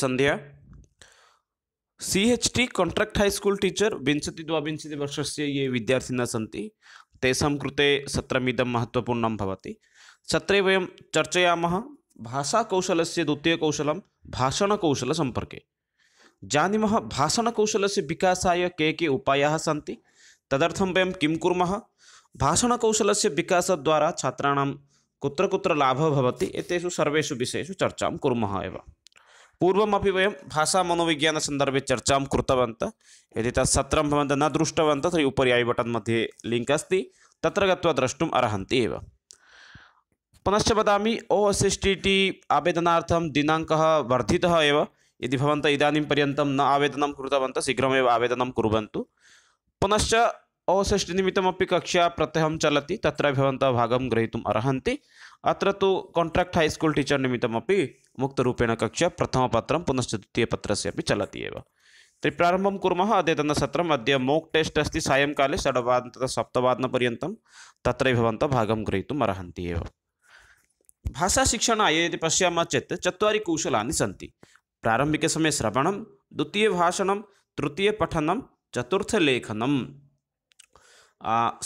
संध्या C H T contract high school teacher विंशति द्वांशति वर्ष से ये सी विद्यार्थिनः सन्ति तेषां कृते सत्रमिदं महत्त्वपूर्णं भवति सत्रे वयं कौशल भाषाकौशलस्य द्वितीयकौशलं भाषणकौशलसम्पर्के जानीमः से विकासा के के उपायाः सन्ति तदर्थं वयं किं से विकास द्वारा छात्राण कुत्र कुत्र लाभ होती एतेषु सर्वेषु विषयेषु चर्चां कुर्मः एव पूर्वमपि वह भाषा चर्चां कृतवन्तः चर्चा कृतवंत यदि भवन्तः न दृष्टवन्तः तरी उपरी ऐ बटन मध्ये लिंक अस्त त्र ग्रष्टुम अर्हती पुनश्च वादा O S S T T आवेदनाथ दिनाक वर्धि एव यदि भवन्तः पर्यत न आवेदन कृतवन्तः शीघ्रमेव आवेदन कुर्वन्तु पुनश्च ओ एस एस टी निमित्तमपि कक्षा प्रत्यम चलती तत्र भाग ग्रहीत ग्रहीतुम् अर्हन्ति अत्र तु काण्ट्राक्ट् हैस्कूल् मुक्तरूपेण कक्षा प्रथमपत्रं पुनश्च पत्र अपि चलती है तरी प्रारंभ कूम अद्यतन सत्र अद मोक् अस्त अस्ति सायङ्काले षड्वादनतः सप्तवादन पर्यत भवन्तः भागं ग्रहीतुम् अर्हन्ति एव भाषाशिक्षणाय यदि पशा चेत् चत्वारि कौशला सी प्रारम्भिकसमये श्रवणं द्वितीयभाषणं तृतीयपठनं चतुर्थलेखनं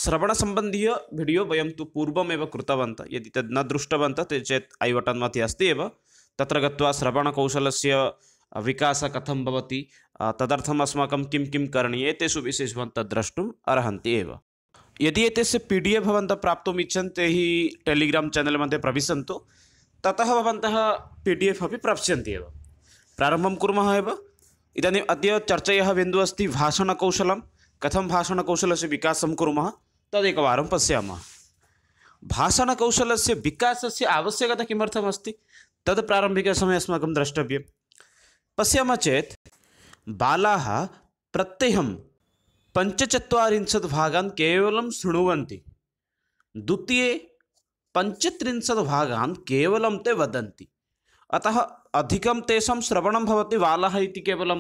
श्रवणसम्बन्धीय वीडियो वयं तु पूर्वमेव कृतवन्तः यदि तद् न दृष्टवन्तः ते चेत् मध्ये अस्त तत्र गत्वा श्रवणकौशलस्य विकासः कथं भवति तदर्थम् अस्माकं किं किं करणीयम् एतेषु विषयेषु भवन्तः द्रष्टुम् अर्हन्ति एव यदि एतस्य पी डि एफ़् भवन्तः प्राप्तुम् इच्छन्ति तर्हि टेलिग्राम् चेनल् मध्ये प्रविशन्तु ततः भवन्तः पी डि एफ़् अपि प्राप्स्यन्ति एव प्रारम्भं कुर्मः एव इदानीम् अद्य चर्चयः बिन्दुः अस्ति भाषणकौशलं कथं भाषणकौशलस्य विकासं कुर्मः तदेकवारं पश्यामः भाषणकौशलस्य विकासस्य आवश्यकता किमर्थमस्ति तद् प्रारम्भिकसमये अस्माकं द्रष्टव्यं पश्यामः चेत् बालाः प्रत्यहं पञ्चचत्वारिंशत् भागान् केवलं शृण्वन्ति द्वितीये पञ्चत्रिंशत् भागान् केवलं ते वदन्ति अतः अधिकं तेषां श्रवणं भवति बालः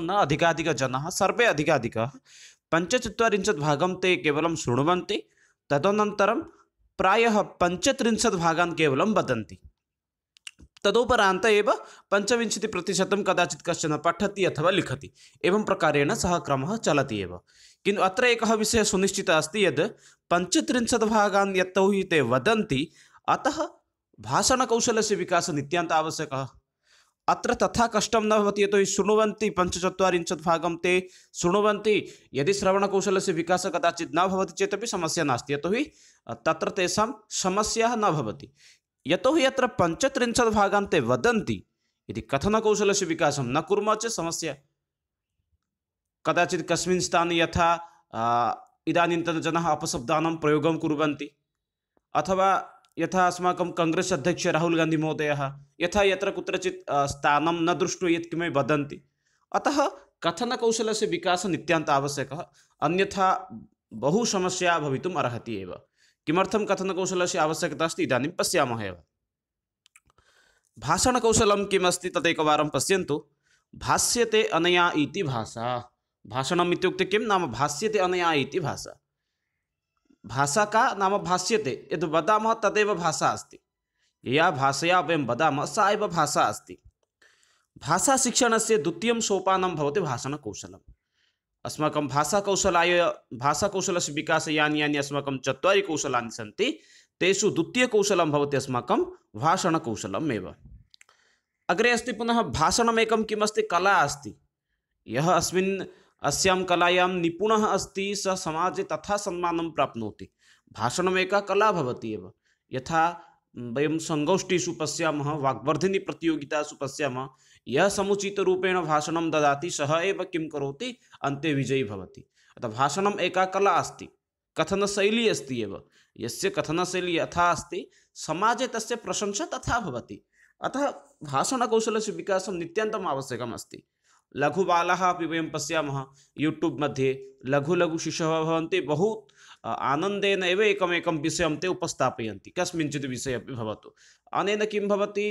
न अधिकाधिकजनाः सर्वे अधिकाधिकाः पञ्चचत्वारिंशत् भागं ते केवलं शृण्वन्ति तदनन्तरं प्रायः पञ्चत्रिंशत् भागान् केवलं वदन्ति तदुपरांत पंचवशति प्रतिशत कदाचि कदाचित् कश्चन पठति अथवा लिखति एवं प्रकारेण सः क्रमः चलति एव किन्तु अत्र एकः विषयः सुनिश्चितः अस्ति यद् पञ्चत्रिंशत् भागान् यतोहि ते वदन्ति अतः भाषणकौशलस्य विकासः नित्यान्त आवश्यकः अत्र तथा कष्टं न भवति यतोहि शृण्वन्ति पञ्चचत्वारिंशत् भागं ते शृण्वन्ति यदि श्रवणकौशलस्य विकासः कदाचित् न भवति चेदपि समस्या नास्ति यतोहि तत्र तेषां समस्याः न भवति यतो हि यत्र पञ्चत्रिंशद्भागान्ते वदन्ति यदि कथनकौशलस्य विकासं न कुर्मः चेत् समस्या कदाचित् कस्मिन् स्थाने यथा इदानीन्तनजनाः अपशब्दानां प्रयोगं कुर्वन्ति अथवा यथा अस्माकं राहुल गांधी महोदय यथा यत्र कुत्रचित् स्थानं न दृष्ट्वा यत् किमपि वदन्ति अतः कथनकौशलस्य विकासः नित्यान्त आवश्यकः अन्यथा बहु समस्या भवितुम् अर्हति एव किमर्थं कथनकौशलस्य आवश्यकता अस्ति इदानीं पश्यामः एव भाषणकौशलं किमस्ति तदेकवारं पश्यन्तु भाष्यते अनया इति भाषा भाषणम् इत्युक्ते किं नाम भाष्यते अनया इति भाषा भाषा का नाम भाष्यते यद् वदामः तदेव भाषा अस्ति या भाषया वयं वदामः सा एव भाषा अस्ति भाषाशिक्षणस्य द्वितीयं सोपानं भवति भाषणकौशलम् अस्माकं भाषाकौशलाय भाषाकौशलस्य विकासे यानि यानि अस्माकं चत्वारि कौशलानि सन्ति तेषु द्वितीयकौशलं भवति अस्माक भाषणकौशलम् एव अग्रे अस्त पुनः भाषणमेकं किमस्ति कला अस्त यहाँ अस्म कलायां निपुण अस्त सजे समाजे तथा प्राप्त भाषण भाषणमेका कला यहाँ वयं सङ्गोष्ठीषु पश्यामः वाग्वर्धिनीप्रतियोगितासु पश्यामः यः समुचितरूपेण भाषणं ददाति सः एव किं करोति अन्ते विजयी भवति अतः भाषणम् एका कला अस्ति कथनशैली अस्ति एव यस्य कथनशैली यथा अस्ति समाजे तस्य प्रशंसा तथा भवति अतः भाषणकौशलस्य विकासं नित्यन्तम् आवश्यकम् अस्ति लघुबालाः अपि वयं पश्यामः यूट्यूब् मध्ये लघु लघु शिशवः भवन्ति बहुत आनन्देन एव एकमेकं विषयं ते उपस्थापयन्ति कस्मिंश्चित् विषये अपि भवतु अनेन किं भवति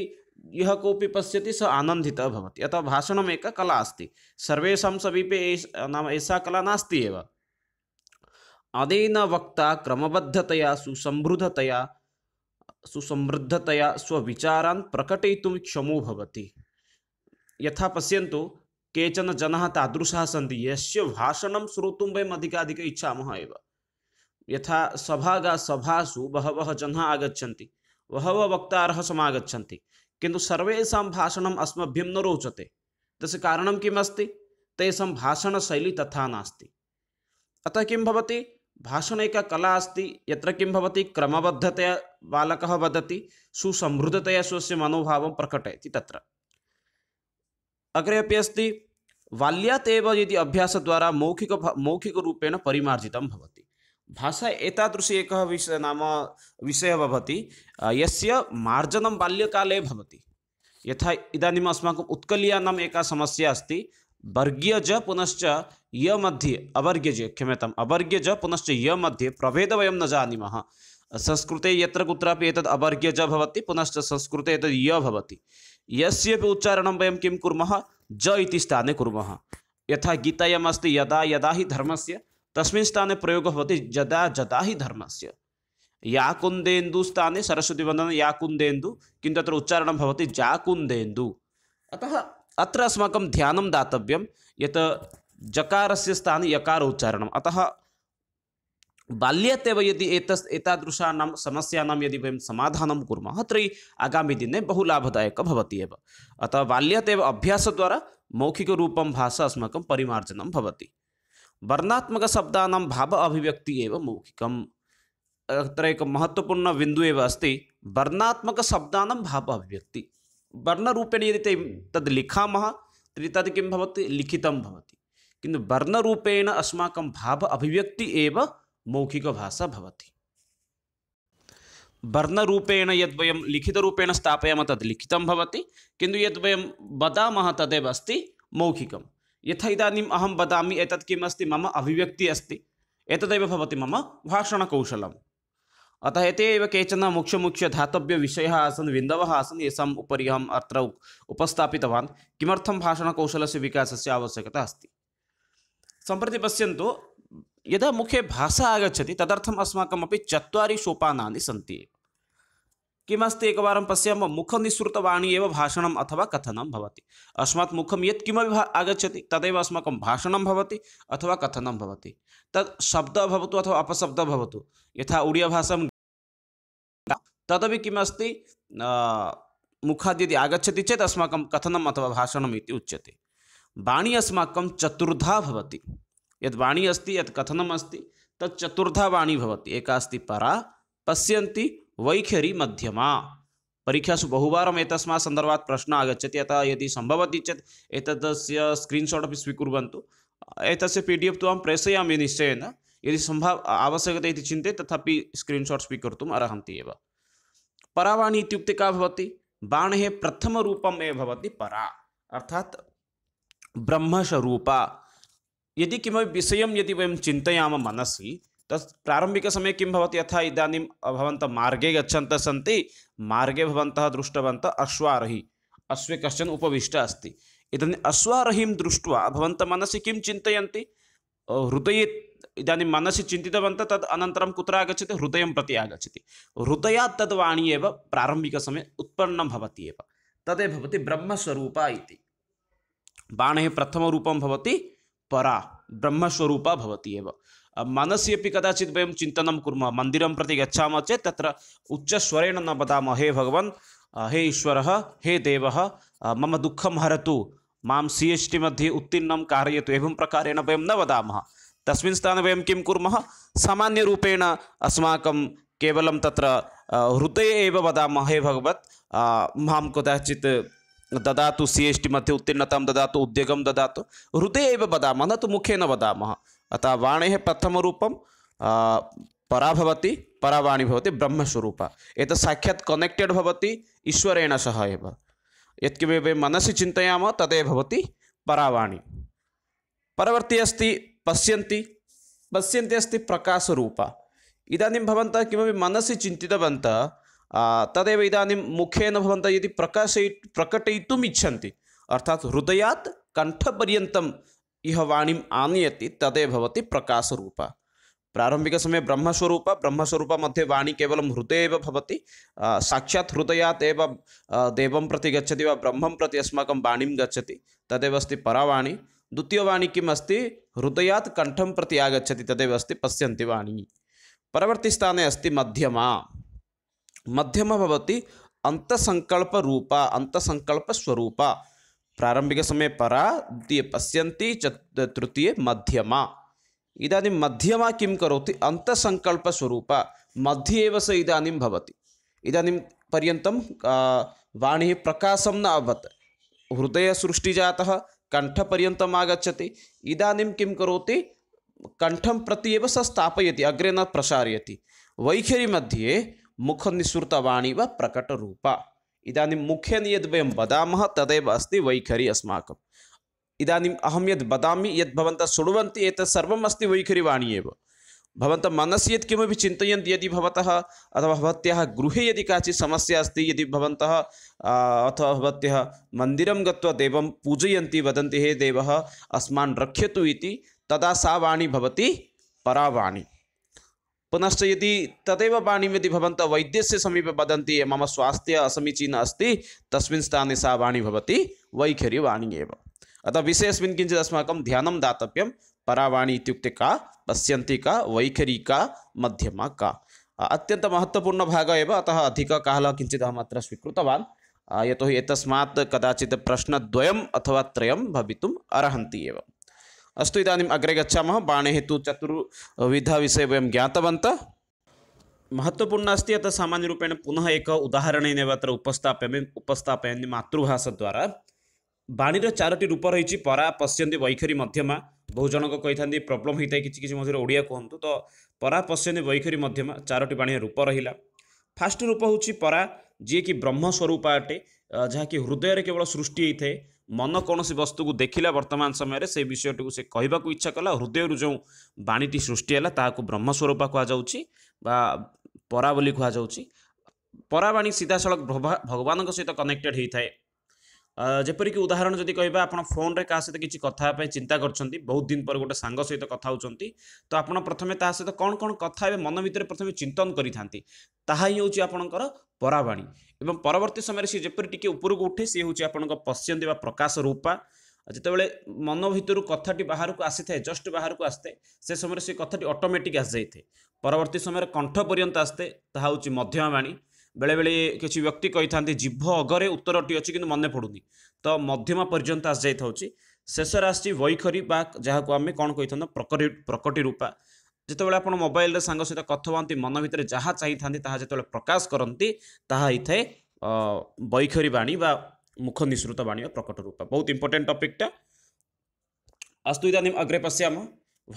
यः कोऽपि पश्यति सः आनन्दितः भवति अतः भाषणम् कला अस्ति सर्वेषां समीपे नाम एषा कला नास्ति एव अनेन वक्ता क्रमबद्धतया सुसमृद्धतया सुसमृद्धतया स्वविचारान् प्रकटयितुं क्षमो भवति यथा पश्यन्तु केचन जनाः तादृशाः सन्ति यस्य भाषणं श्रोतुं वयम् अधिकाधिक इच्छामः एव यथा सभागा सभासु बहवः जनाः आगच्छन्ति बहवः वक्तारः समागच्छन्ति किन्तु सर्वेषां भाषणम् अस्मभ्यं न रोचते तस्य कारणं किमस्ति तेषां भाषणशैली तथा नास्ति अतः किं भवति भाषणे एका कला अस्ति यत्र किं भवति क्रमबद्धतया बालकः वदति सुसमृद्धतया स्वस्य मनोभावं प्रकटयति तत्र अग्रे अपि अस्ति बाल्यात् एव यदि अभ्यासद्वारा मौखिक मौखिकरूपेण परिमार्जितं भवति भाषा एतादृशी एकः विषय नाम विषयः भवति यस्य मार्जनं बाल्यकाले भवति यथा इदानीम् अस्माकम् उत्कलीयानाम् एका समस्या अस्ति वर्गीयज पुनश्च य मध्ये अवर्गीयज क्षम्यताम् अवर्गीयज पुनश्च य मध्ये प्रभेदः वयं न जानीमः संस्कृते यत्र कुत्रापि एतद् अवर्गीयज भवति पुनश्च संस्कृते एतद् य भवति यस्यपि उच्चारणं वयं किं कुर्मः ज इति स्थाने कुर्मः यथा गीतायाम् अस्ति यदा यदा हि धर्मस्य तस्मिन् स्थाने प्रयोगः भवति जदा जदा हि धर्मस्य याकुन्देन्दुस्थाने सरस्वतीवन्दनं याकुन्देन्दु किन्तु अत्र उच्चारणं भवति जाकुन्देन्दु अतः अत्र अस्माकं ध्यानं दातव्यं यत् जकारस्य स्थाने यकार उच्चारणम् अतः बाल्यात् एव यदि एतस् एतादृशानां समस्यानां यदि वयं समाधानं कुर्मः तर्हि आगामिदिने बहु लाभदायकः भवति एव अतः बाल्यात् एव अभ्यासद्वारा मौखिकरूपं भाषा अस्माकं परिमार्जनं भवति वर्णात्मक शब्दानां भाव अभिव्यक्ति मौखिक अत्र एक महत्वपूर्ण बिंदु अस्त वर्णात्मक वर्णात्मकशब्दानां भाव अभिव्यक्ति वर्णरूपेण यदि ते तद् लिखामः तर्हि तद् किं भवति लिखितं वर्णरूपेण अस्माक भाव अभिव्यक्ति मौखिक भाषा होती वर्णरूपेण यद्वयं लिखितरूपेण स्थापयामः तद् लिखितं भवति किन्तु यद्वयं वदामः तदेव अस्त मौखिकम यथा इदानीम् अहं वदामि एतत् किम् अस्ति मम अभिव्यक्तिः अस्ति एतदेव भवति मम भाषणकौशलम् अतः एते एव केचन मुख्यमुख्यधातव्यविषयाः आसन् बिन्दवः आसन् येषाम् उपरि अहम् अत्र उपस्थापितवान् किमर्थं भाषणकौशलस्य विकासस्य आवश्यकता अस्ति सम्प्रति पश्यन्तु यदा मुखे भाषा आगच्छति तदर्थम् अस्माकमपि चत्वारि सोपानानि सन्ति किमस्ति एकवारं पश्यामः मुखनिसृतवाणी एव भाषणम् अथवा कथनं भवति अस्मात् मुखं यत् किमपि आगच्छति तदेव अस्माकं भाषणं भवति अथवा कथनं भवति तत् शब्दः भवतु अथवा अपशब्दः भवतु यथा उडियाभाषां तदपि किमस्ति मुखाद् यदि आगच्छति चेत् अस्माकं कथनम् अथवा भाषणम् इति उच्यते वाणी अस्माकं चतुर्धा भवति यद् वाणी अस्ति यत् कथनम् अस्ति तत् चतुर्धा वाणी भवति एका अस्ति परा पश्यन्ति वैखरी मध्यमा परीक्षासु बहुवारम् एतस्मात् सन्दर्भात् प्रश्नः आगच्छति अतः यदि सम्भवति चेत् एतस्य स्क्रीन्शाट् अपि स्वीकुर्वन्तु एतस्य पी डि एफ़् तु अहं प्रेषयामि निश्चयेन यदि सम्भाव आवश्यकता इति चिन्त्यते तथापि स्क्रीन्शाट् स्वीकर्तुम् अर्हन्ति एव परावाणी इत्युक्ते का भवति बाणेः प्रथमरूपम् एव भवति परा अर्थात् ब्रह्मस्वरूपा यदि किमपि विषयं यदि वयं चिन्तयामः मनसि तत् समय कि भवति यथा इदानीं भवन्तः मार्गे गच्छन्तः सन्ति मार्गे भवन्तः दृष्टवन्तः अश्वारोही अश्वे कश्चन उपविष्टः अस्ति इदानीम् अश्वारोहीं दृष्ट्वा भवन्तः मनसि किं चिन्तयन्ति हृदये इदानीं मनसि चिन्तितवन्तः तद् अनन्तरं कुत्र आगच्छति हृदयं प्रति आगच्छति हृदयात् तद् वाणी एव प्रारम्भिकसमये उत्पन्नं भवति एव तदेव भवति ब्रह्मस्वरूपा इति प्रथमरूपं भवति परा ब्रह्मस्वरूपा भवति एव मनसी अपि कदाचित् वयं चिन्तनं कुर्मः मन्दिरं प्रति गच्छा चेत तत्र उच्चस्वरेण न वदामः हे भगवान् हे ईश्वर हे देव मम दुखम हरतु मं सी एच टी मध्ये उत्तीर्ण कारय एवं प्रकारेण वयं न वदामः तस्मिन् वह वयं किं कुर्मः सामान्यरूपेण अस्माकं केवलं तत्र हृदये एव हे भगवत् मां कदाचित् ददातु सी एच टी मध्ये उत्तीर्णता ददातु उद्योग ददातु हृदय एव वदामः न तु मुखेन वदामः अतः वाणे प्रथम रूप भवति परावाणी होती ब्रह्मस्वरूप एक साक्षात कनेक्टेड होती ईश्वरेण सह एव मनसी चिंतयाम मनसि चिन्तयामः तदेव परावाणी परवर्ती अस्त पश्य पश्य अस्त प्रकाश रूप भवन्तः कि मनसी चिन्तितवन्तः तदेव इदानीं मुखेन यदि प्रकाश प्रकटय अर्थात अर्थात् हृदयात् इह वाणी आनयती तदे भवति प्रकाश रूपा प्रारंभिक समय ब्रह्मस्वरूप ब्रह्मस्वरूप मध्ये वाणी केवल हृदय भवति साक्षात् हृदयात् एव प्रति गच्छति वा प्रति अस्माकं वाणीं गच्छति तदेव परावाणी द्वितीयवाणी किम् अस्ति हृदयात् कण्ठं प्रति आगच्छति तदेव अस्ति पश्यन्ति वाणी परवर्तिस्थाने अस्ति मध्यमा मध्यमा भवति अन्तसङ्कल्परूपा अन्तसङ्कल्पस्वरूपा प्रारंभिक समय परा द्वितीय पश्यन्ति तृतीय मध्यमा इदानीं मध्यमा किं करोति अन्तसङ्कल्पस्वरूप मध्ये एव स इदानीं भवति इदानीं पर्यन्तं वाणिः प्रकाशं न अभवत् हृदयसृष्टिजातः कण्ठपर्यन्तम् आगच्छति इदानीं किं करोति कण्ठं प्रति एव स स्थापयति अग्रे न प्रसारयति वैखरी मध्ये मुखनिःसृतवाणी वा प्रकटरूपा इदानीं मुख्यनियद् वयं वदामः तदेव अस्ति वैखरी अस्माकम् इदानीम् अहं यद् वदामि यद् भवन्तः शृण्वन्ति एतत् सर्वम् अस्ति वैखरिवाणी एव भवन्तः मनसि यत् किमपि चिन्तयन्ति यदि भवतः अथवा भवत्याः गृहे यदि काचित् समस्या अस्ति यदि भवन्तः अथवा भवत्यः मन्दिरं गत्वा देवं पूजयन्ति वदन्ति हे देवः अस्मान् रक्षतु इति तदा सा वाणी भवति परावाणी पुनश्च यदि तदेव वाणीं यदि भवन्तः वैद्यस्य समीपे वदन्ति मम स्वास्थ्य असमीचीनम् अस्ति तस्मिन् स्थाने सा वाणी भवति वैखरीवाणी एव अतः विषयस्मिन् किञ्चित् अस्माकं ध्यानं दातव्यं परावाणी इत्युक्ते का पश्यन्ति का वैखरी का मध्यमा का अत्यन्तमहत्त्वपूर्णभागः एव अतः अधिककालः किञ्चित् अहम् अत्र स्वीकृतवान् यतोहि एतस्मात् कदाचित् प्रश्नद्वयम् अथवा त्रयं भवितुम् अर्हन्ति एव अस्त इदानीम अग्रे गच्छा बाणे हेतु चतुर्विध विषय वह ज्ञातव महत्वपूर्ण अस्त अतः सामेण पुनः एक उदाहरण उपस्थाप्य उपस्थापयानी मतृभाषा द्वारा बाणी चारोटी रूप रही परा पश्य वैखरी मध्यमा बहुत जन कही प्रोब्लम होता है कि मधुर ओडिया कहतु तो परा पश्य वैखरी मध्यमा चारोटी बाणी रूप रही फास्ट रूप हूँ परा जी कि ब्रह्मस्वरूप अटे जहाँकि हृदय केवल सृष्टि होता है ମନ କୌଣସି ବସ୍ତୁକୁ ଦେଖିଲା ବର୍ତ୍ତମାନ ସମୟରେ ସେ ବିଷୟଟିକୁ ସେ କହିବାକୁ ଇଚ୍ଛା କଲା ହୃଦୟରୁ ଯେଉଁ ବାଣୀଟି ସୃଷ୍ଟି ହେଲା ତାହାକୁ ବ୍ରହ୍ମସ୍ୱରୂପ କୁହାଯାଉଛି ବା ପରା ବୋଲି କୁହାଯାଉଛି ପରାବାଣୀ ସିଧାସଳଖ ଭଗବାନଙ୍କ ସହିତ କନେକ୍ଟେଡ଼ ହୋଇଥାଏ ଯେପରିକି ଉଦାହରଣ ଯଦି କହିବା ଆପଣ ଫୋନ୍ରେ କାହା ସହିତ କିଛି କଥା ହେବା ପାଇଁ ଚିନ୍ତା କରୁଛନ୍ତି ବହୁତ ଦିନ ପରେ ଗୋଟେ ସାଙ୍ଗ ସହିତ କଥା ହେଉଛନ୍ତି ତ ଆପଣ ପ୍ରଥମେ ତା ସହିତ କ'ଣ କ'ଣ କଥା ହେବେ ମନ ଭିତରେ ପ୍ରଥମେ ଚିନ୍ତନ କରିଥାନ୍ତି ତାହା ହିଁ ହେଉଛି ଆପଣଙ୍କର ପରାବାଣୀ ଏବଂ ପରବର୍ତ୍ତୀ ସମୟରେ ସିଏ ଯେପରି ଟିକିଏ ଉପରକୁ ଉଠେ ସିଏ ହେଉଛି ଆପଣଙ୍କ ପଶ୍ୟନ୍ତି ବା ପ୍ରକାଶ ରୂପା ଯେତେବେଳେ ମନ ଭିତରୁ କଥାଟି ବାହାରକୁ ଆସିଥାଏ ଜଷ୍ଟ ବାହାରକୁ ଆସିଥାଏ ସେ ସମୟରେ ସେ କଥାଟି ଅଟୋମେଟିକ୍ ଆସିଯାଇଥାଏ ପରବର୍ତ୍ତୀ ସମୟରେ କଣ୍ଠ ପର୍ଯ୍ୟନ୍ତ ଆସିଥାଏ ତାହା ହେଉଛି ମଧ୍ୟମବାଣୀ ବେଳେବେଳେ କିଛି ବ୍ୟକ୍ତି କହିଥାନ୍ତି ଜିଭ ଅଗରେ ଉତ୍ତରଟି ଅଛି କିନ୍ତୁ ମନେ ପଡ଼ୁନି ତ ମଧ୍ୟମ ପର୍ଯ୍ୟନ୍ତ ଆସିଯାଇଥାଉଛି ଶେଷରେ ଆସିଛି ବୈଖରୀ ବା ଯାହାକୁ ଆମେ କ'ଣ କହିଥାନ୍ତୁ ପ୍ରକଟି ପ୍ରକଟି ରୂପା ଯେତେବେଳେ ଆପଣ ମୋବାଇଲରେ ସାଙ୍ଗ ସହିତ କଥା ହୁଅନ୍ତି ମନ ଭିତରେ ଯାହା ଚାହିଁଥାନ୍ତି ତାହା ଯେତେବେଳେ ପ୍ରକାଶ କରନ୍ତି ତାହା ହେଇଥାଏ ବୈଖରୀ ବାଣୀ ବା ମୁଖ ନିଃସୃତ ବାଣୀ ବା ପ୍ରକଟ ରୂପ ବହୁତ ଇମ୍ପୋର୍ଟାଣ୍ଟ ଟପିକ୍ଟା अस्तु इदानीम् अग्रे पश्यामः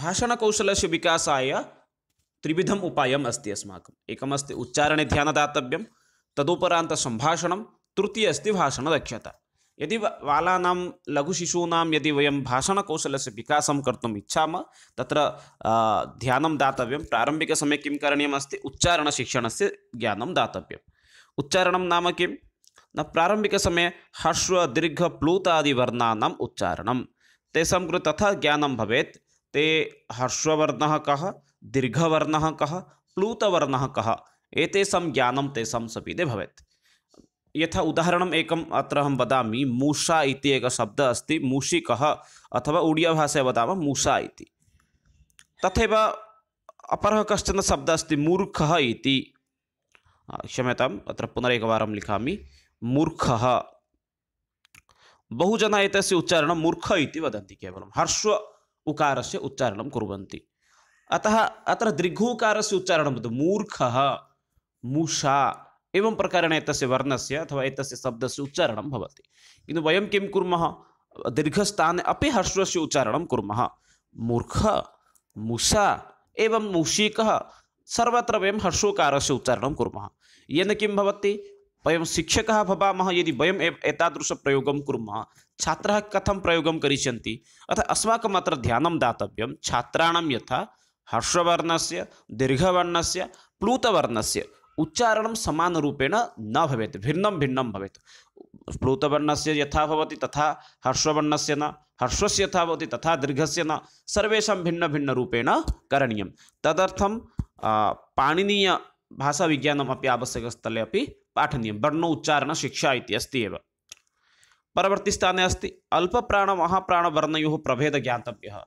भाषणकौशलस्य विकासाय त्रिविधम् उपायम् अस्ति अस्माकम् एकमस्ति उच्चारणे ध्यानदातव्यं तदुपरान्तसम्भाषणं तृतीय अस्ति भाषणदक्षता यदि बालानां लघुशिशूना यदि वह भाषणकौशल विकासं कर्तुम् इच्छामः तत्र ध्यानं प्रारंभिक प्रारम्भिकसमये किं करणीयमस्ति से ज्ञान दातव्यम् उच्चारण नाम कि न प्रारम्भिकसमये हर्ष्व दीर्घ प्लूतादिवर्णानाम् उच्चारणं उच्चारण तथा ज्ञान भवे ते हर्षवर्ण कीर्घवर्ण क्लूतवर्ण क एक ज्ञान तबीदे ज्ञानं यथा उदाहरण एकम् अहम वादा मूषा एक शब्द अस्त मूषिक अथवा अथवा भाषा वादा मूषा तथा अपर अपरः शब्द अस्त मूर्ख मूर्खः इति लिखा मूर्ख पुनरेकवारं एक उच्चारण मूर्ख इति हर्ष उकार से उच्चारण उच्चारणं अतः अत्र से उच्चारण मूर्ख मूषा एवं प्रकारेण एतस्य वर्णस्य अथवा एतस्य शब्दस्य उच्चारणं भवति किन्तु वयं किं कुर्मः दीर्घस्थाने अपि हर्षस्य उच्चारणं कुर्मः मूर्ख मूषा एवं मूषिकः सर्वत्र वयं हर्षोकारस्य उच्चारणं कुर्मः येन किं भवति वयं शिक्षकः भवामः यदि वयम् एतादृशप्रयोगं कुर्मः छात्राः कथं प्रयोगं करिष्यन्ति अतः अस्माकम् अत्र ध्यानं दातव्यं छात्राणां यथा हर्षवर्णस्य दीर्घवर्णस्य प्लूतवर्णस्य सामन रूपेण न भवे भिन्न भिन्न भवे प्लूतवर्ण से यहाँ तथा से न हर्ष से यहाँ तथा से न सर्वेषां पाणनीय भाषा तदर्थं आवश्यक स्थले अभी पाठनीय वर्ण उच्चारण उच्चारणशिक्षा इति अस्त एव परवर्तिस्थाने अस्ति अल्पप्राणमहाप्राणवर्णयोः प्रभेद ज्ञातव्यः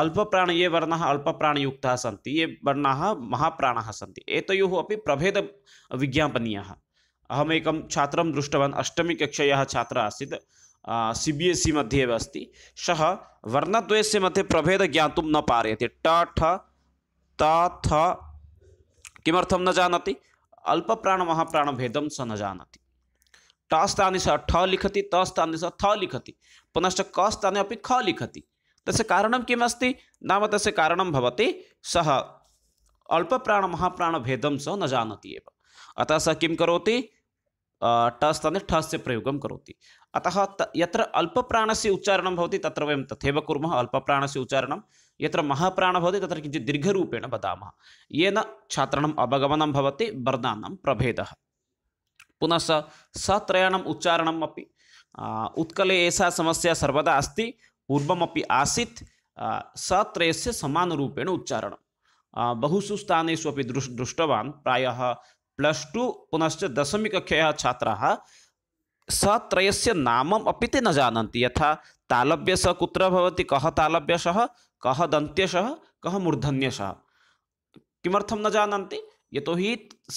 अल्पप्राण ये वर्णाः अल्पप्राणयुक्ताः सन्ति ये वर्णाः महाप्राणाः सन्ति एतयोः अपि प्रभेदविज्ञापनीयाः अहमेकं छात्रं दृष्टवान् अष्टमीकक्षायाः छात्रः आसीत् सि बि एस् सि मध्ये एव अस्ति सः वर्णद्वयस्य मध्ये प्रभेदं ज्ञातुं न पारयति ट ठ त थ किमर्थं न जानाति अल्पप्राणमहाप्राणभेदं स न जानाति ट स्थाने सः ठ लिखति त स्थाने सः थ लिखति पुनश्च क स्थाने अपि ख लिखति तस्य कारणं किमस्ति नाम तस्य कारणं भवति सः अल्पप्राणमहाप्राणभेदं सः न जानाति एव अतः सः किं करोति टस्थाने ठस्य प्रयोगं करोति अतः यत्र अल्पप्राणस्य उच्चारणं भवति तत्र वयं तथैव कुर्मः अल्पप्राणस्य उच्चारणं यत्र महाप्राणः भवति तत्र किञ्चित् दीर्घरूपेण वदामः येन छात्राणाम् अवगमनं भवति वर्णानां प्रभेदः पुनः स त्रयाणाम् उच्चारणम् अपि उत्कले एषा समस्या सर्वदा अस्ति पूर्वमी आसी सत्रयस्य समानरूपेण उच्चारणं बहुषु स्थानेषु अपि दृश् दृष्टवान् प्रायः प्लस् टु पुनश्च दशमीकक्षायाः छात्राः सत्रयस्य नामम् अभी ते न जानन्ति यथा तालव्यसः कुछ कह कः तालव्यसः कः दन्त्यसः कः मूर्धन्यसः किमर्थं न यतो यतोहि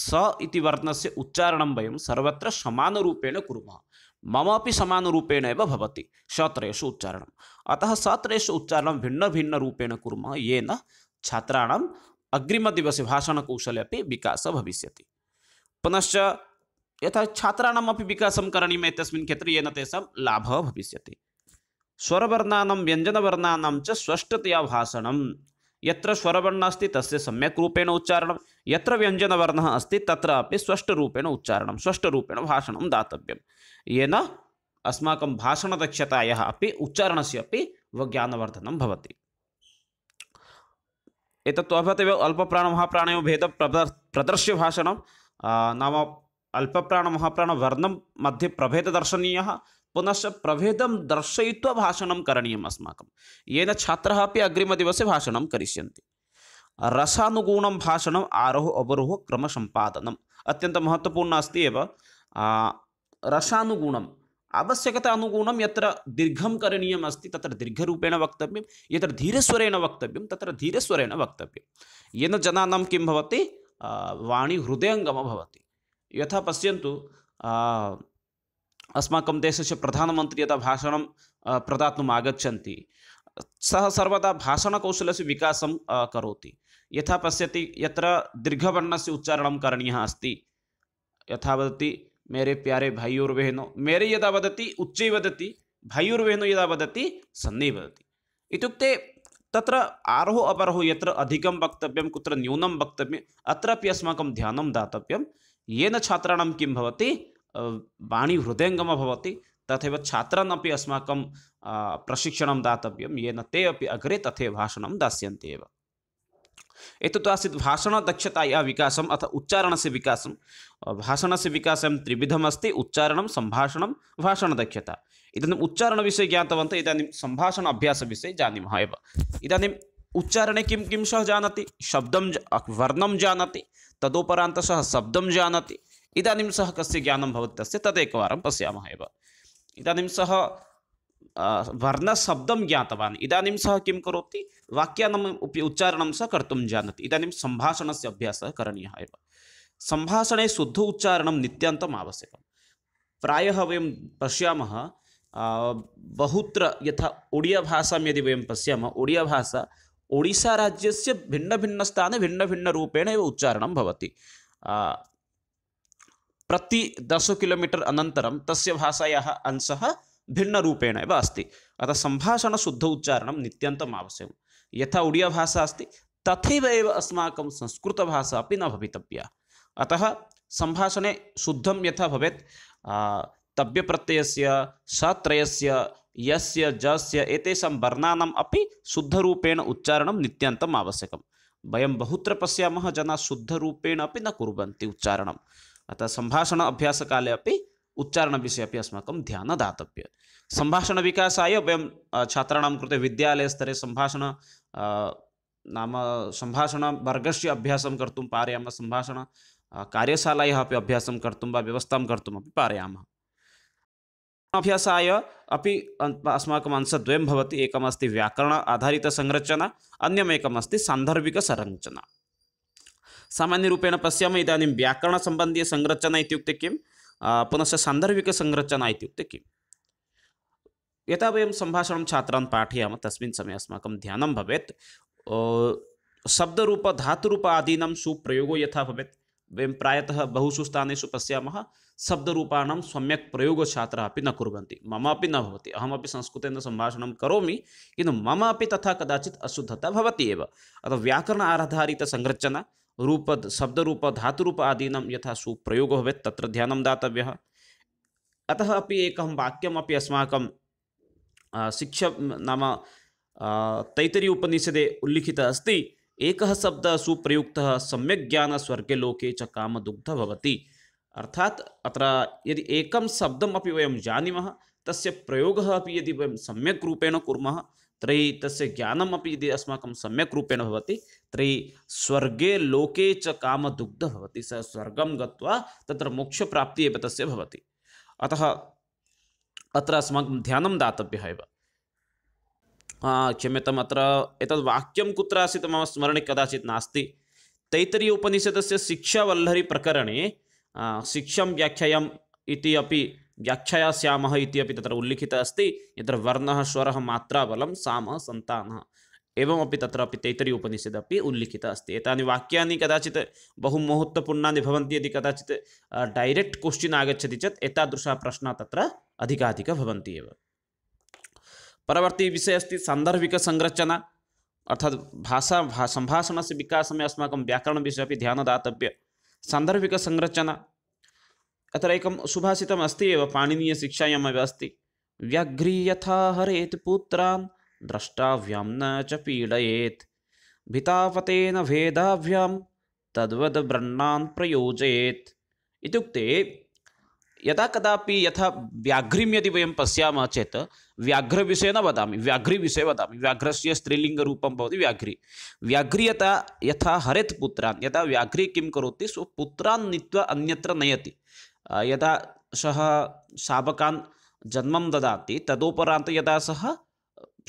स इति वर्णस्य उच्चारणं वयं सर्वत्र समान रूपेण कुर्मः ममपि समान रूपेण एव भवति सत्रेषु उच्चारणम् अतः सत्रेषु उच्चारणं भिन्नभिन्नरूपेण कुर्मः येन छात्राणाम् अग्रिमदिवसे भाषणकौशले अपि विकासः भविष्यति पुनश्च यथा छात्राणामपि विकासं करणीयम् एतस्मिन् क्षेत्रे येन तेषां लाभः भविष्यति स्वरवर्णानां व्यञ्जनवर्णानां यत्र स्वरवर्ण अस्ति तस्य सम्यक् रूपेण उच्चारणं यत्र व्यञ्जनवर्णः अस्ति तत्र अपि स्पष्टरूपेण उच्चारणं स्पष्टरूपेण भाषणं दातव्यं येन अस्माकं भाषणदक्षतायाः अपि उच्चारणस्य अपि ज्ञानवर्धनं भवति एतत्तु अभवत्येव अल्पप्राणमहाप्राणयोः भेदप्रदर् प्रदर्श्यभाषणं नाम अल्पप्राणमहाप्राणवर्णं मध्ये प्रभेददर्शनीयः पुनश्च प्रभेदं दर्शयित्वा करनीय अस्माक ये छात्र अभी अग्रिम दिवस भाषण क्य रसानुगुणं भाषण आरोह अवरोह क्रम अत्यन्तं अत्यंत महत्वपूर्ण अस्त रसानुगुणम् आवश्यकता अनुगुण यत्र करनीय करणीयम् तत्र दीर्घरूपेण वक्त यत्र धीरस्वरेण तत्र धीरस्वरेण वक्त ये जान कि वाणी हृदयंगम होती यहाँ पश्यन्तु अस्माकं देशस्य प्रधानमन्त्री यदा भाषणं प्रदातुम् आगच्छन्ति सः सर्वदा भाषणकौशलस्य विकासं करोति यथा पश्यति यत्र दीर्घवर्णस्य उच्चारणं करणीयः अस्ति यथा वदति मेरे प्यारे भायोर्बेहनो मेरे यदा वदति उच्चैः वदति भायोर्बेहनो यदा वदति सन्निः वदति इत्युक्ते तत्र आरोह अपरोह यत्र अधिकं वक्तव्यं कुत्र न्यूनं वक्तव्यम् अत्रापि अस्माकं ध्यानं दातव्यं येन छात्राणां किं भवति वाणी हृदयंगम भवति तथा छात्रान् अपि अस्माकं प्रशिक्षणं दातव्यं येन ते अपि अग्रे तथैव भाषणं दास्यन्ति एव एतत् आसीत् भाषणदक्षतायाः विकासम् अथ उच्चारणस्य विकासं भाषणस्य विकासं त्रिविधमस्ति उच्चारणं सम्भाषणं भाषणदक्षता इदानीम् उच्चारणविषये ज्ञातवन्तः इदानीं सम्भाषण अभ्यासविषये जानीमः एव इदानीम् उच्चारणे किं किं सः जानाति शब्दं वर्णं जानाति तदुपरान्त सः शब्दं जानाति इदानीं सः कस्य ज्ञानं भवत्यस्य तदेकवारं पश्यामः एव इदानीं सः वर्णशब्दं ज्ञातवान् इदानीं सः किं करोति वाक्यानाम् उपि उच्चारणं सः कर्तुं जानाति इदानीं सम्भाषणस्य अभ्यासः करणीयः एव सम्भाषणे शुद्ध उच्चारणं नित्यान्तम् ओडिया भाषा वयं पश्यामः बहुत्र यथा ओडियाभाषां यदि वयं पश्यामः ओडियाभाषा ओडिशाराज्यस्य भिन्नभिन्नस्थाने भिन्नभिन्नरूपेण एव उच्चारणं भवति प्रति दश किलोमीटर अनन्तरं तस्य भाषायाः अंश भिन्नरूपेण अस्त अस्ति अतः शुद्ध उच्चारण नित्यम आवश्यक यथा उडियाभाषा अस्ति तथैव एव अस्माकं संस्कृतभाषा अपि न भवितव्या अतः संभाषणे शुद्ध यथा भवि तव्यप्रत्ययस्य प्रत्यय सत्रयस जस्य वर्णन अभी शुद्धरूपेण उच्चारण नित्यन्तम् आवश्यकं वयं बहुत्र पश्यामः जनाः शुद्धरूपेण न कुर्वन्ति अतः संभाषण अभ्यासकाले अपि उच्चारणविषये अपि अस्माकं ध्यानं दातव्यं सम्भाषणविकासाय वयं छात्राणां कृते विद्यालयस्तरे संभाषण नाम सम्भाषणवर्गस्य अभ्यासं कर्तुं पारयामः सम्भाषण कार्यशालायाः अपि अभ्यासं कर्तुं वा व्यवस्थां कर्तुमपि पारयामः अभ्यासाय अपि अस्माकम् अंशद्वयं भवति एकमस्ति व्याकरण आधारितसंरचना अन्यमेकमस्ति सान्दर्भिकसंरचना सामान्यरूपेण पश्यामः इदानीं व्याकरणसम्बन्धीयसंरचना संरचना किं पुनश्च सान्दर्भिकसंरचना इत्युक्ते किं यदा वयं सम्भाषणं छात्रान् पाठयामः तस्मिन् समये अस्माकं ध्यानं भवेत् शब्दरूप धातुरूप आदीनां सुप्रयोगो यथा भवेत् वयं प्रायतः बहुषु स्थानेषु पशा शब्दूपाण सम्य प्रयोगो छात्र अपि न कुर्वन्ति मम नवती अहम संस्कृत संभाषण कौमी कि मम तथा कदाचि अशुद्धता अतः व्याकरण संरचना रूप शब्दरूप धातुरूप आदीनां यथा सुप्रयोग भवेत् तत्र ध्यान दातव्य अतः अभी एक वाक्यम अस्माक शिक्ष नाम तैतरी उपनिषदे उल्लिखित अस्त एक शब्द सुप्रयुक्त सम्यक् ज्ञान स्वर्गे लोके च काम दुग्ध भवति अर्थात अत्र यदि एकं शब्दमपि वयं जानीमः तस्य प्रयोगः अपि यदि वयं सम्यक रूपेण कुर्मः तर्हि तस्य ज्ञानमपि यदि अस्माकं सम्यक् रूपेण भवति त्री स्वर्गे लोके च काम दुग्ध भवति स स्वर्गम गत्वा तत्र प्राप्ति एव तस्य भवति अतः अत्र अस्माकं ध्यानं दातव्यः एव क्षम्यताम् अत्र एतद् वाक्यं कुत्र आसीत् मम स्मरणे कदाचित् नास्ति तैतरीय उपनिषदस्य शिक्षावल्लरीप्रकरणे शिक्षां व्याख्यायाम् इति अपि व्याख्यायास्यामः इति अपि तत्र उल्लिखितः अस्ति यत्र वर्णः स्वरः मात्रा बलं सामः सन्तानः एवमपि तत्रापि तैतरी उपनिषदपि उल्लिखित अस्ति एतानि वाक्यानि कदाचित् बहु महत्त्वपूर्णानि भवन्ति यदि कदाचित् डैरेक्ट् क्वश्चिन् आगच्छति चेत् एतादृशाः प्रश्नाः तत्र अधिकाधिकः भवन्ति एव परवर्ती परवर्तिविषयः अस्ति सान्दर्भिकसंरचना अर्थात् भाषा भा सम्भाषणस्य विकाससमये अस्माकं व्याकरणविषये अपि ध्यानं दातव्य सान्दर्भिकसंरचना अत्र एकं सुभाषितम् अस्ति एव पाणिनीयशिक्षायामेव अस्ति व्याघ्री यथा हरेत् पुत्रान् द्रष्टाभ्यां न च पीडयेत् भितापतेन भेदाभ्यां तद्वद् ब्रह्णान् प्रयोजयेत् इत्युक्ते यदा कदापि यथा व्याघ्रीं यदि वयं पश्यामः चेत् व्याघ्रविषये न वदामि व्याघ्रिविषये वदामि व्याघ्रस्य स्त्रीलिङ्गरूपं भवति व्याघ्री व्याघ्री यथा यथा हरेत् पुत्रान् यदा व्याघ्री किं करोति सो नीत्वा अन्यत्र नयति यदा सः शावकान् जन्मं ददाति तदुपरान्त यदा सः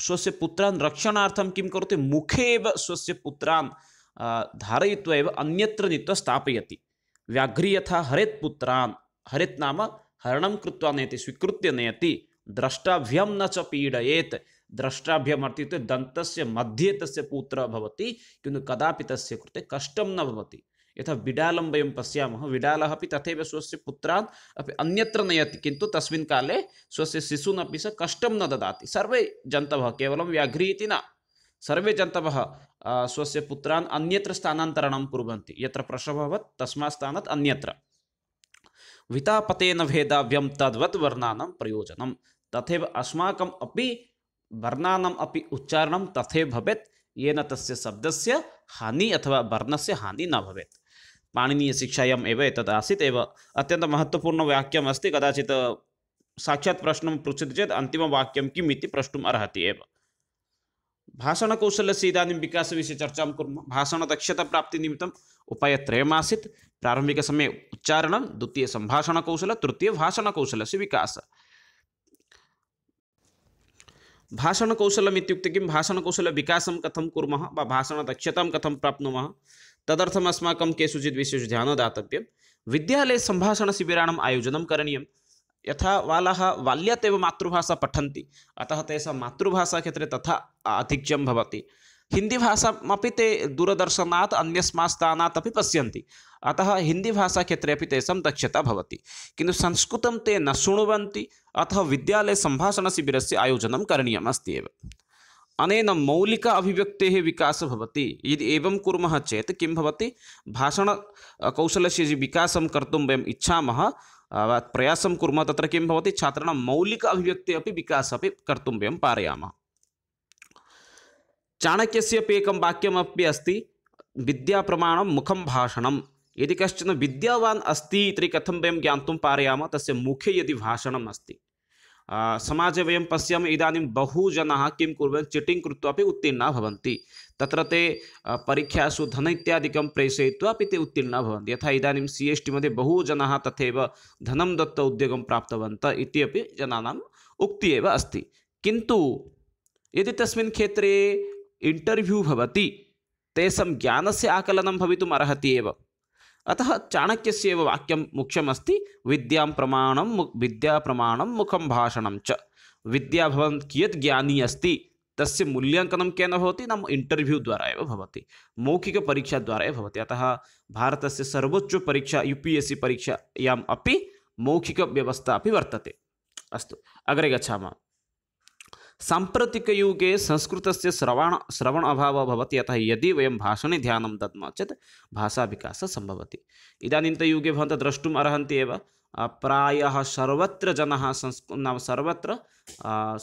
स्वस्य पुत्रान् रक्षणार्थं किं करोति मुखे एव स्वस्य पुत्रान् धारयित्वा एव अन्यत्र नीत्वा स्थापयति व्याघ्री यथा हरेत् पुत्रान् हरेत् नाम हरणं कृत्वा नयति स्वीकृत्य नयति द्रष्टाभ्यं न च पीडयेत् द्रष्टाभ्यम् अर्थी दन्तस्य मध्ये तस्य पुत्रः भवति किन्तु कदापि तस्य कृते कष्टं न भवति यथा बिडालं वयं पश्यामः बिडालः अपि तथैव स्वस्य पुत्रात् अपि अन्यत्र नयति किन्तु तस्मिन् काले स्वस्य शिशून् स सः कष्टं न ददाति सर्वे जन्तवः केवलं व्याघ्री इति न सर्वे जन्तवः स्वस्य पुत्रान् अन्यत्र स्थानान्तरणं कुर्वन्ति यत्र प्रसववत् तस्मात् स्थानात् अन्यत्र वितापतेन भेदाव्यं तद्वत् वर्णानां प्रयोजनं तथैव अस्माकम् अपि वर्णानाम् अपि उच्चारणं तथैव भवेत् येन तस्य शब्दस्य हानि अथवा वर्णस्य हानि न भवेत् पाणनीय पाणिनीयशिक्षायाम् एव अत्यंत महत्वपूर्ण वाक्यम अस्त कदाचि साक्षात् प्रश्नं पृच्छति चेत् अन्तिमवाक्यं किम् इति प्रष्टुम् अर्हति एव भाषणकौशलस्य इदानीं विकासविषये चर्चां कुर्मः भाषणदक्षताप्राप्तिनिमित्तम् उपायत्रयमासीत् प्रारम्भिकसमये उच्चारणं द्वितीयसम्भाषणकौशलं तृतीयभाषणकौशलस्य विकासः भाषणकौशलम् भाषणकौशल किं कथम कूम व भाषण दक्षता कथम प्राप्त तदर्थम अस्माकं केषुचित् विशेष ध्यानं दातव्यं विद्यालये सम्भाषणशिबिराणाम् आयोजन करनीय यथा बालाः बाल्यात् एव मातृभाषा पठन्ति अतः तेषां मातृभाषाक्षेत्रे तथा आधिक्यं भवति हिन्दीभाषामपि ते दूरदर्शनात् अन्यस्मात् स्थानात् अपि पश्यन्ति अतः हिन्दीभाषाक्षेत्रे अपि तेषां दक्षता भवति संस्कृत ते न शृण्वन्ति अतः विद्यालये सम्भाषणशिबिरस्य आयोजनं करणीयम् अस्ति एव अनेन मौलिक अभिव्यक्ते विकास भवति यदि एवं कूम चेत कि भाषण कौशल से विकासं कर्म वह इच्छा प्रयास कूम त्र कि छात्रण मौलिक अभिव्यक्तेः अपि विकासः अपि कर्तुं वयं पारयामः चाणक्यस्य अस्त विद्या प्रमाण मुखम भाषण यदि कशन विद्यावान् अस्ति तर्हि कथं वयं ज्ञातुं पारयामः तस्य मुखे यदि भाषण अस्त समाजे वयं पश्यामः इदानीं बहुजनाः किं कुर्वन्ति चिटिङ्ग् कृत्वा अपि उत्तीर्णाः भवन्ति तत्र ते परीक्षासु धन इत्यादिकं प्रेषयित्वा अपि ते उत्तीर्णाः भवन्ति यथा इदानीं सि एस् टी मध्ये बहुजनाः तथैव धनं दत्त्वा उद्योगं प्राप्तवन्तः इति अपि जनानाम् उक्तिः एव अस्ति किन्तु यदि तस्मिन् क्षेत्रे इण्टर्व्यू भवति तेषां ज्ञानस्य आकलनं भवितुम् अर्हति एव अतः चाणक्यस्यैव वाक्यं मुख्यमस्ति विद्या प्रमाणं मु प्रमाण मुखम भाषण च विद्या भवान् कियत् ज्ञानी अस्ति तस्य मूल्यांकनम केन भवति नाम इंटरव्यू द्वारा एव भवति मौखिक परीक्षा द्वारा एव भवति अतः भारतस्य सर्वोच्चपरीक्षा यु पि एस् सि परीक्षायाम् अपि व्यवस्था अपि वर्तते अस्तु अग्रे गच्छामः साम्प्रतिकयुगे संस्कृतस्य श्रवण श्रवण अभाव भवति अतः यदि वयं भाषणे ध्यानं दद्मः चेत् भाषाविकासः सम्भवति इदानीन्तयुगे भवन्तः द्रष्टुम् अर्हन्ति एव प्राय सर्वत्र जनः संस्कृ नाम सर्वत्र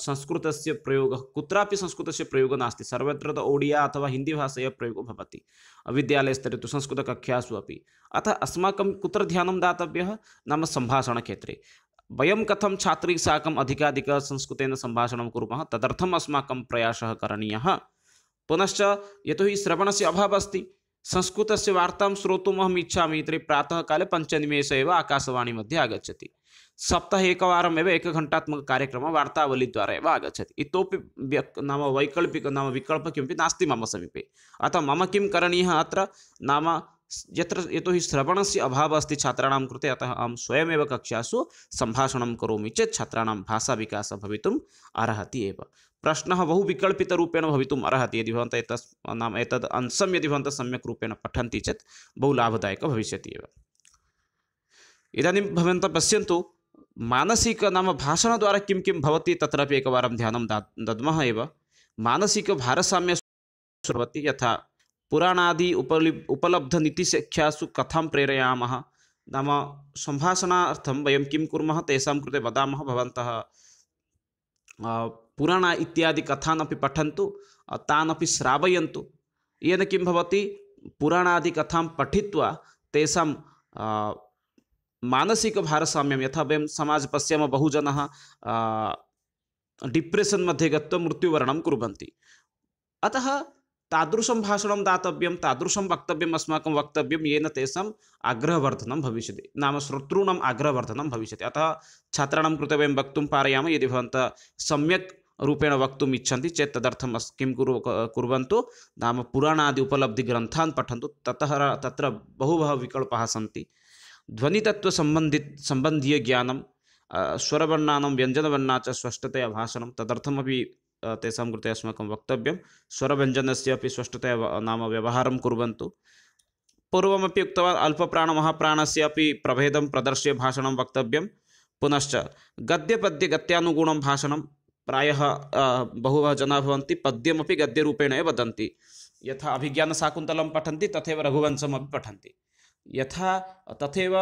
संस्कृतस्य प्रयोगः कुत्रापि संस्कृतस्य प्रयोगः नास्ति सर्वत्र तु ओडिया अथवा हिन्दीभाषया प्रयोगो भवति तो संस्कृत कक्षासु अपि अतः अस्माकं कुत्र ध्यानं दातव्यः नाम सम्भाषणक्षेत्रे वयं कथं छात्रैः साकम् अधिकाधिक संस्कृतेन सम्भाषणं कुर्मः तदर्थम् अस्माकं प्रयासः करणीयः पुनश्च यतोहि श्रवणस्य अभावः अस्ति संस्कृत से वार्ता श्रोतुम अहम इच्छा तरी प्रातः काले पंच निमेश आकाशवाणी मध्ये आगछति सप्ताह एक घंटात्मक कार्यक्रम वार्तावली द्वारा आगछति इतोपि नाम वैकल्पिक नाम विकल्प किमपि नास्ति मम समीपे अतः मम किं करणीयः अत्र नाम यत्र यतो हि श्रवणस्य अभावः अस्ति छात्राणां कृते अतः अहं स्वयमेव कक्षासु सम्भाषणं करोमि चेत् छात्राणां भाषाविकासः भवितुम् अर्हति एव प्रश्नः बहुविकल्पितरूपेण भवितुम् अर्हति यदि भवन्तः एतस् नाम एतद् अंशं यदि भवन्तः सम्यक् रूपेण पठन्ति चेत् बहु लाभदायकः भविष्यति एव इदानीं भवन्तः पश्यन्तु मानसिक नाम भाषणद्वारा किं किं भवति तत्रापि एकवारं ध्यानं दा दद्मः एव मानसिकभारसाम्य यथा पुराणादि उपलि उपलब्धनीतिशिक्षासु कथम प्रेरयाम नाम सम्भाषणार्थं वयम किं कुर्मः तेषां कृते वदामः भवन्तः पुराण इत्यादि कथान अपि पठन्तु तान् अपि श्रावयन्तु येन किं भवति पुराणादिकथां पठित्वा तेषां मानसिक मानसिकभारसाम्यं यथा वयं समाज पश्यामः बहुजनः डिप्रेशन मध्ये गत्वा मृत्युवरणं कुर्वन्ति अतः तादृशं भाषण दातव्यम तादृशं वक्तव्यम् अस्माकं वक्तव्यं येन तेषाम् आग्रहवर्धनं भविष्यति नाम श्रोतॄणाम् आग्रहवर्धनं भविष्यति अतः छात्राणां कृते वयं वक्तुं पारयामः यदि भवन्तः सम्यक् रूपेण वक्तुम् इच्छन्ति चेत् तदर्थं किं कुरु कुर्वन्तु नाम पुराणादि उपलब्धिग्रन्थान् पठन्तु ततः तत्र बहवः विकल्पाः सन्ति ध्वनितत्त्वसम्बन्धित सम्बन्धीयज्ञानं स्वरवर्णानां व्यञ्जनवर्णा च स्पष्टतया भाषणं तदर्थमपि तेषां कृते अस्माकं वक्तव्यं स्वरव्यञ्जनस्य अपि स्पष्टतया नाम व्यवहारं कुर्वन्तु पूर्वमपि उक्तवान् अल्पप्राणमहाप्राणस्य अपि प्रभेदं प्रदर्श्य भाषणं वक्तव्यं पुनश्च गद्यपद्यगत्यानुगुणं भाषणं प्रायः बहवः जनाः भवन्ति पद्यमपि गद्यरूपेण एव वदन्ति यथा अभिज्ञानशाकुन्तलं पठन्ति तथैव रघुवंशमपि पठन्ति यथा तथैव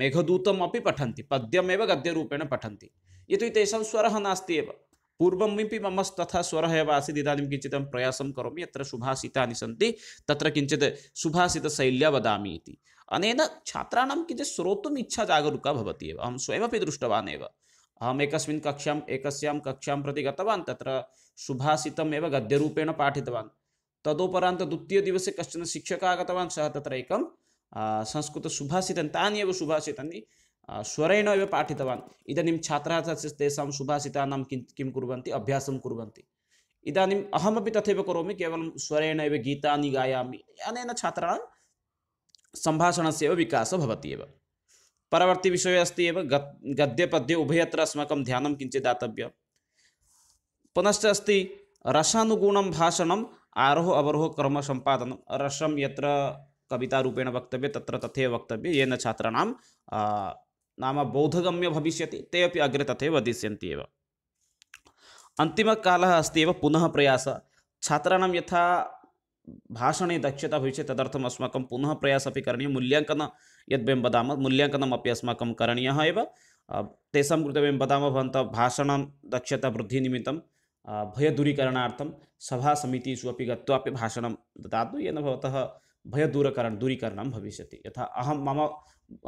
मेघदूतमपि पठन्ति पद्यमेव गद्यरूपेण पठन्ति यतो हि तेषां स्वरः नास्ति एव पूर्वमी मम तथा स्वर है आसीत् इदानीं किञ्चित् अहं प्रयासं करोमि यत्र सुभाषितानि सन्ति तत्र किञ्चित् सुभाषितशैल्या वदामि इति अनेन छात्राणां किञ्चित् इच्छा जागरूका भवति एव अहं स्वयमपि दृष्टवान् एव एक कक्षा प्रति गुभाषित तत्र पाठित गद्यरूपेण पाठितवान् तदुपरान्त द्वितीयदिवसे कश्चन शिक्षकः आगतवान् सः तत्र एकं संस्कृतसुभाषितं तानि स्वरेण पाठित पाठितवान् छात्र छात्राः तस्य तेषां सुभाषितानां किं किं कुर्वन्ति अभ्यासं कुर्वन्ति स्वरेण गीता गीतानि गायामि अनेन छात्राणां सम्भाषणस्य एव विकासः भवति एव उभय अस्ति ध्यान किंचित दातव्य अस्माकं ध्यानं किञ्चित् पुनश्च अस्ति रसानुगुणं आरोह अवरोह क्रमसम्पादनं रसं यत्र कवितारूपेण वक्तव्यं वक्तव्य तथैव वक्तव्यं ये छात्राणां नाम बौद्धगम्य भविष्य ते अभी अग्रे तथैव वदिष्यन्ति अंतिम काल अस्त पुनः प्रयास छात्राणां यहाँ भाषण दक्षता भविष्यत् तदर्थम अस्माक पुनः प्रयासः अपि करणीयः मूल्याङ्कनं यद् वयं वदामः मूल्याङ्कनमपि तेजा करणीयः एव तेषां कृते वयं वदामः भवन्तः भाषणं दक्षतावृद्धिनिमित्तं भयदूरीकरणार्थं सभासमितिषु अपि गत्वा अपि भाषणं ददातु येन भवतः भयदूरकरणं दूरीकरणं भविष्यति यथा अहं मम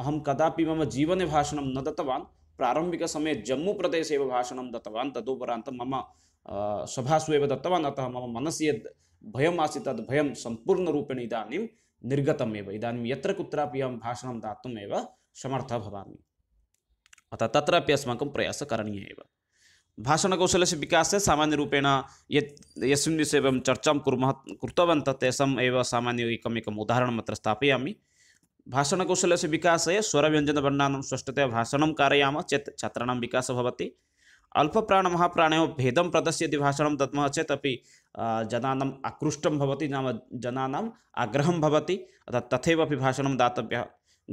अहम कदापि मम जीवने भाषणं न दत्तवान् प्रारम्भिकसमये जम्मूप्रदेशे एव भाषणं दत्तवान् तदुपरान्तं मम सभासु एव दत्तवान् अतः मम मनसि यद् भयम् आसीत् तद् भयं सम्पूर्णरूपेण इदानीं निर्गतम् इदानीं यत्र कुत्रापि अहं भाषणं समर्थः भवामि अतः तत्रापि अस्माकं प्रयासः करणीयः एव भाषणकौशलस्य विकासे सामान्यरूपेण यत् यस्मिन् विषये वयं चर्चां कुर्मः कृतवन्तः तेषाम् एव सामान्य एकम् एकम् उदाहरणम् अत्र स्थापयामि भाषण कौशल से विकास है स्वर व्यंजन वर्णन स्पष्टतः भाषण कारयाम चेत छात्राण विकास होती अल्प प्राण अल्पप्राणमहाप्राणयोः भेद प्रदर्श्य भाषण दत्म चेत अभी अपि आकृष्ट होती भवति नाम जनानाम् आग्रहं भवति अतः तथैव अपि भाषणं दातव्यः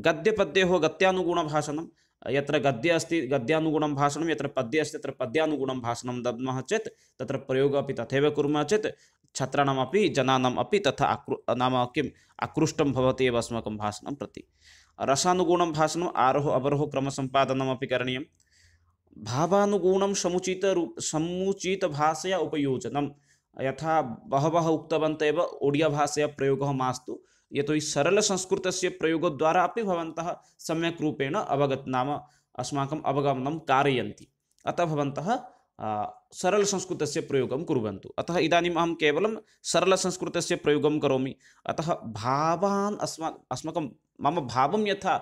गद्यपद्ययोः गत्यानुगुणभाषणं यत्र गद्ये अस्ति गद्यानुगुणं भाषण यत्र पद्ये अस्ति तत्र पद्यानुगुणं भाषणं दद्मः चेत् तत्र प्रयोग अपि तथैव कुर्मः चेत् छात्राणी जनानामपि तथा आक्रु नाम किम् आकृष्ट होती अस्माक भाषण प्रति रसागुण भाषण आरोह अवरोह क्रमसम्पादनमपि करणीयं भावानुगुणं समुचित समुचितभाषया उपयोजन यथा बहव उक्तवन्त ओडिया भाषा प्रयोग मास्तु यतोहि सरलसंस्कृतस्य प्रयोगद्वारा अपि भवन्तः सम्यक रूपेण अवगत नाम अस्माकम् अवगमन कारयती अतः सरल संस्कृत प्रयोग कुर्वन्तु अतः इदानीम् अहं केवलं सरलसंस्कृतस्य प्रयोगं करोमि अतः भावान् अस्मा अस्माकं मम भावं यथा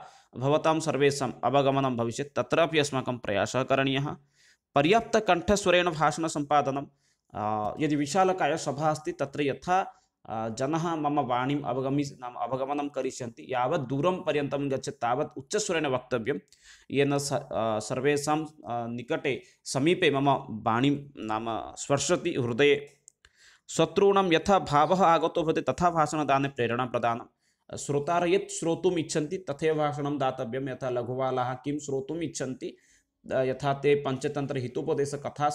भवतां भविष्य त्री भविष्यत् प्रयास अस्माकं प्रयासः करणीयः पर्याप्तकण्ठस्वरेण भाषणसम्पादनं यदि विशालकाय सभा अस्त तथा जन मम वाणी अवगम नाम अवगमनं करिष्यन्ति यावत् दूरं पर्यन्तं गच्छेत् तावत् उच्चस्वरेण वक्तव्यं येन निकटे समीपे मम वाणी नाम स्पर्शति हृदय शत्रुण यथा भाव आगत होते तथा भाषणदाने प्रेरणा प्रदान श्रोता श्रोतुम् श्रोत तथे भाषण दातव्यं यथा लघुबालाः किं श्रोतुम् यथा ते पंचतंत्र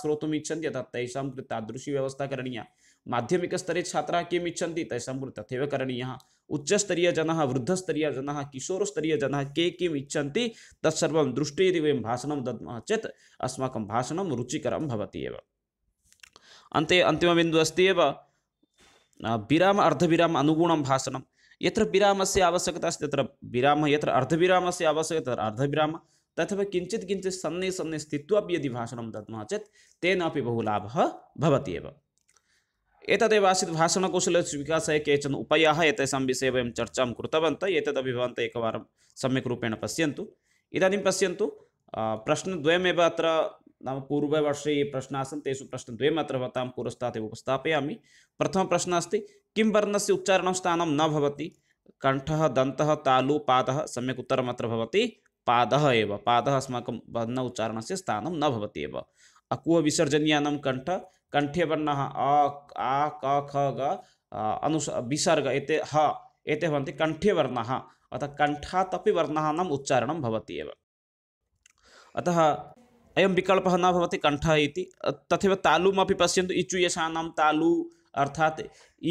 श्रोतुम् इच्छन्ति यथा तेषां कृते तादृशी व्यवस्था करनीया माध्यमिकस्तरे छात्राः किम् इच्छन्ति तेषां कृते तथैव करणीयः उच्चस्तरीयजनाः वृद्धस्तरीयजनाः किशोरस्तरीयजनाः के किम् इच्छन्ति तत्सर्वं दृष्ट्वा यदि वयं भाषणं दद्मः चेत् अस्माकं भाषणं रुचिकरं भवति एव अन्ते अन्तिमबिन्दुः अस्ति एव विराम अर्धविराम अनुगुणं भाषणं यत्र विरामस्य आवश्यकता अस्ति तत्र विरामः यत्र अर्धविरामस्य आवश्यकता तत्र अर्धविरामः तथैव किंचित किञ्चित् सन्नी सन्ने स्थित्वा यदि भाषणं दद्मः चेत् तेनापि बहु लाभः भवति एव एतदेवासीत् भाषणकुशलस्य विकासः केचन उपायाः एतेषां विषये वयं चर्चां कृतवन्तः एतदपि भवन्तः एकवारं सम्यक् रूपेण पश्यन्तु इदानीं पश्यन्तु प्रश्नद्वयमेव अत्र नाम पूर्ववर्षे ये प्रश्नाः आसन् तेषु प्रश्नद्वयम् अत्र भवतां पुरस्तात् एव उपस्थापयामि प्रथमप्रश्नः अस्ति किं वर्णस्य उच्चारणं स्थानं न भवति कण्ठः दन्तः तालु पादः सम्यक् उत्तरम् भवति पादः एव पादः अस्माकं वर्ण उच्चारणस्य स्थानं न भवति एव अकुह विसर्जनीयानां कण्ठे वर्णः अ आ क ख ग अनुस विसर्ग एते ह एते भवन्ति कण्ठे वर्णः अतः कण्ठात् अपि वर्णानाम् उच्चारणं भवति एव अतः अयं विकल्पः न भवति कण्ठः इति तथैव तालुमपि पश्यन्तु इचु तालु अर्थात्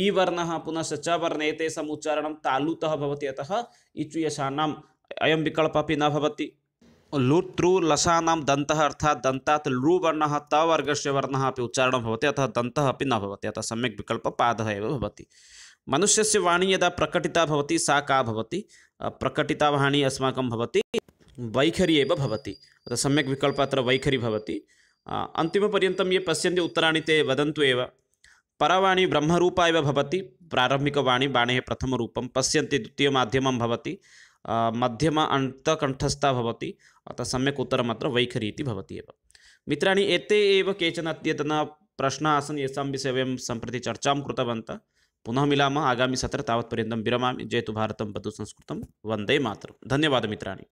ई वर्णः पुनश्च च वर्ण तेषाम् उच्चारणं तालुतः भवति अतः इचु अयं विकल्पः अपि न भवति लुत्रु लसानां दन्तः अर्थात् दन्तात् लु वर्णः तवर्गस्य वर्णः अपि उच्चारणं भवति अतः दन्तः अपि न भवति अतः सम्यक् विकल्पपादः एव भवति मनुष्यस्य वाणी यदा प्रकटिता भवति सा का भवति प्रकटिता वाणी अस्माकं भवति वैखरी एव भवति अतः सम्यक् विकल्पः अत्र वैखरी भवति अन्तिमपर्यन्तं ये पश्यन्ति उत्तराणि ते वदन्तु एव परावाणी ब्रह्मरूपा एव भवति प्रारम्भिकवाणी बाणेः प्रथमरूपं पश्यन्ति द्वितीयमाध्यमं भवति मध्यम अन्तकण्ठस्था भवति अतः सम्यक् उत्तरमत्र वैखरी इति भवति एव मित्राणि एते एव केचन अद्यतनप्रश्नाः आसन् येषां विषये वयं सम्प्रति चर्चां कृतवन्तः पुनः मिलामः आगामिसत्र तावत्पर्यन्तं विरमामि जयतु भारतं वधु संस्कृतं वन्दे मातरं धन्यवादः मित्राणि